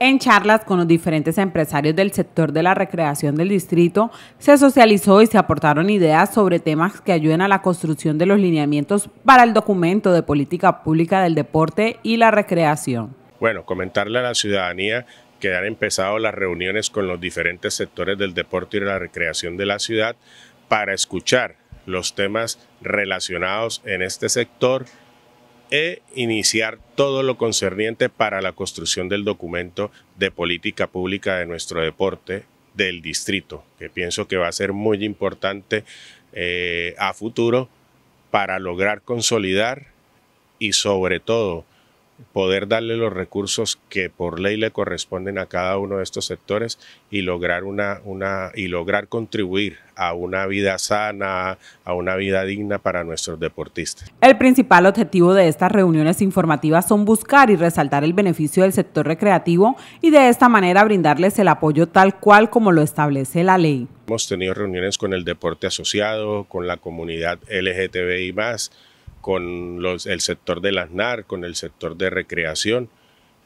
En charlas con los diferentes empresarios del sector de la recreación del distrito, se socializó y se aportaron ideas sobre temas que ayuden a la construcción de los lineamientos para el documento de política pública del deporte y la recreación. Bueno, comentarle a la ciudadanía que han empezado las reuniones con los diferentes sectores del deporte y la recreación de la ciudad para escuchar los temas relacionados en este sector e iniciar todo lo concerniente para la construcción del documento de política pública de nuestro deporte del distrito, que pienso que va a ser muy importante eh, a futuro para lograr consolidar y sobre todo poder darle los recursos que por ley le corresponden a cada uno de estos sectores y lograr y lograr contribuir a una vida sana, a una vida digna para nuestros deportistas. El principal objetivo de estas reuniones informativas son buscar y resaltar el beneficio del sector recreativo y de esta manera brindarles el apoyo tal cual como lo establece la ley. Hemos tenido reuniones con el deporte asociado, con la comunidad LGTBI más con el sector del NAR, con el sector de recreación.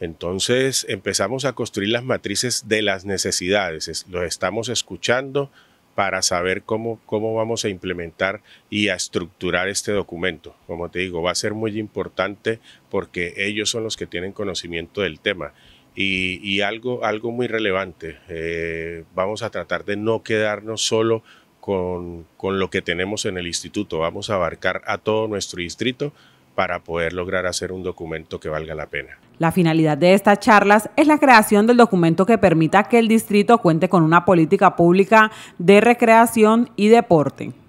Entonces empezamos a construir las matrices de las necesidades, los estamos escuchando para saber cómo, cómo vamos a implementar y a estructurar este documento. Como te digo, va a ser muy importante porque ellos son los que tienen conocimiento del tema. Y, algo, algo muy relevante, eh, vamos a tratar de no quedarnos solo con, lo que tenemos en el instituto. Vamos a abarcar a todo nuestro distrito para poder lograr hacer un documento que valga la pena. La finalidad de estas charlas es la creación del documento que permita que el distrito cuente con una política pública de recreación y deporte.